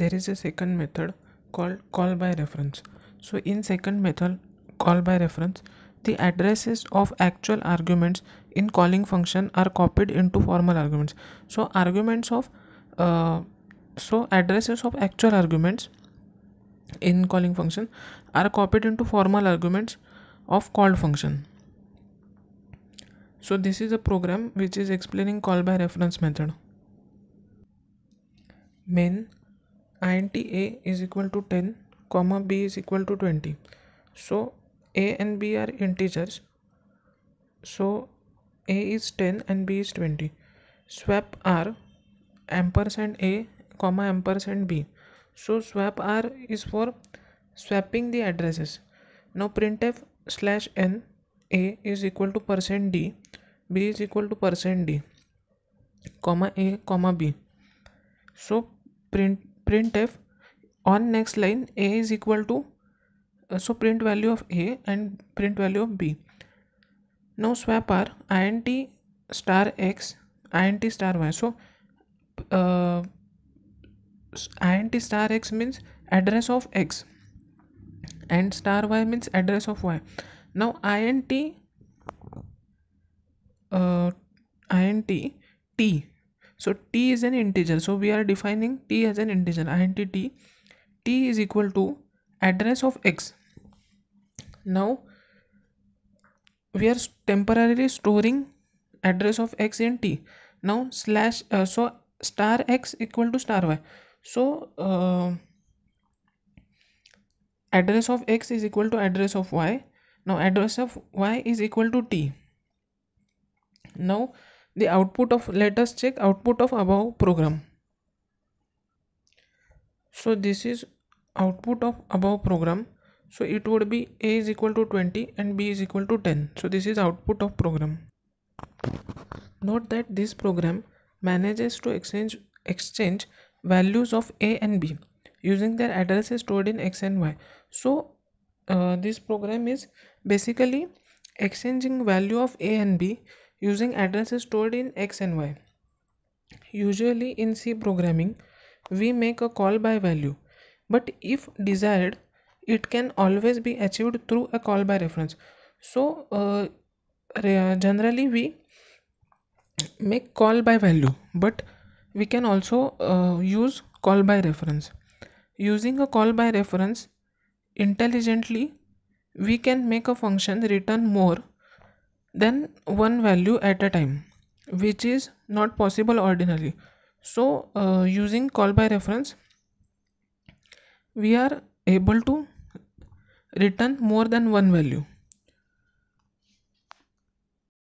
there is a second method called call by reference so in second method call by reference the addresses of actual arguments in calling function are copied into formal arguments so arguments of uh, so addresses of actual arguments in calling function are copied into formal arguments of called function so this is a program which is explaining call by reference method main int a is equal to 10 comma b is equal to 20 so a and b are integers so a is 10 and b is 20 swap r ampersand a comma ampersand b so swap r is for swapping the addresses now printf slash n a is equal to percent d b is equal to percent d comma a comma b so print printf on next line a is equal to uh, so print value of a and print value of b now swap r int star x int star y so uh, int star x means address of x and star y means address of y now int uh, int t so t is an integer so we are defining t as an integer int t t is equal to address of x now we are temporarily storing address of x in t now slash uh, so star x equal to star y so uh, address of x is equal to address of y now address of y is equal to t now the output of let us check output of above program so this is output of above program so it would be a is equal to 20 and b is equal to 10 so this is output of program note that this program manages to exchange exchange values of a and b using their addresses stored in x and y so uh, this program is basically exchanging value of a and b using addresses stored in x and y. Usually in C programming, we make a call by value, but if desired, it can always be achieved through a call by reference. So uh, generally we make call by value, but we can also uh, use call by reference. Using a call by reference intelligently, we can make a function return more then one value at a time which is not possible ordinarily so uh, using call by reference we are able to return more than one value